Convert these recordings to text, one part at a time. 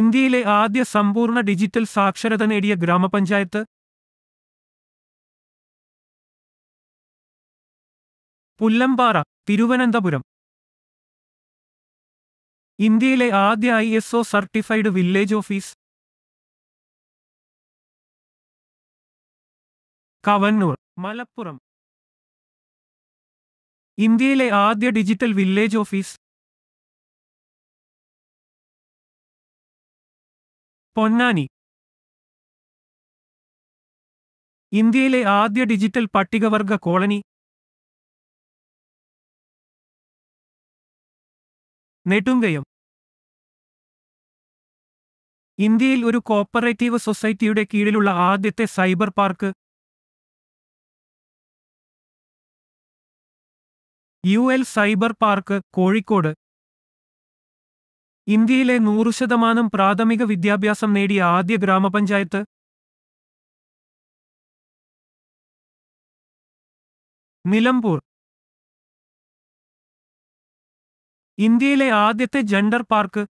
ഇന്ത്യയിലെ ആദ്യ സമ്പൂർണ്ണ ഡിജിറ്റൽ സാക്ഷരത നേടിയ ഗ്രാമപഞ്ചായത്ത് പുല്ലമ്പാറ തിരുവനന്തപുരം ഇന്ത്യയിലെ ആദ്യ I S O certified village office Kavannur Malappuram ഇന്ത്യയിലെ ആദ്യ ഡിജിറ്റൽ വില്ലേജ് ഓഫീസ് പൊന്നാനി ഇന്ത്യയിലെ ആദ്യ ഡിജിറ്റൽ പട്ടികവർഗ കോളനി നെടുങ്കയം ഇന്ത്യയിൽ ഒരു കോപ്പറേറ്റീവ് സൊസൈറ്റിയുടെ കീഴിലുള്ള ആദ്യത്തെ cyber park U L cyber park Kozhikode ഇന്ത്യയിലെ നൂറു ശതമാനം പ്രാഥമിക വിദ്യാഭ്യാസം നേടിയ ആദ്യ ഗ്രാമപഞ്ചായത്ത് നിലമ്പൂർ ഇന്ത്യയിലെ ആദ്യത്തെ ജെൻഡർ പാർക്ക്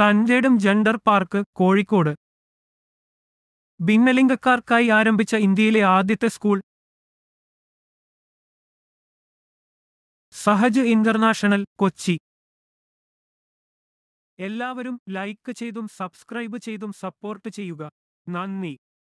തൻറേടും ജെൻഡർ പാർക്ക് കോഴിക്കോട് ഭിന്നലിംഗക്കാർക്കായി ആരംഭിച്ച ഇന്ത്യയിലെ ആദ്യത്തെ സ്കൂൾ സഹജ് ഇന്റർനാഷണൽ കൊച്ചി എല്ലാവരും ലൈക്ക് ചെയ്തും സബ്സ്ക്രൈബ് ചെയ്തും സപ്പോർട്ട് ചെയ്യുക നന്ദി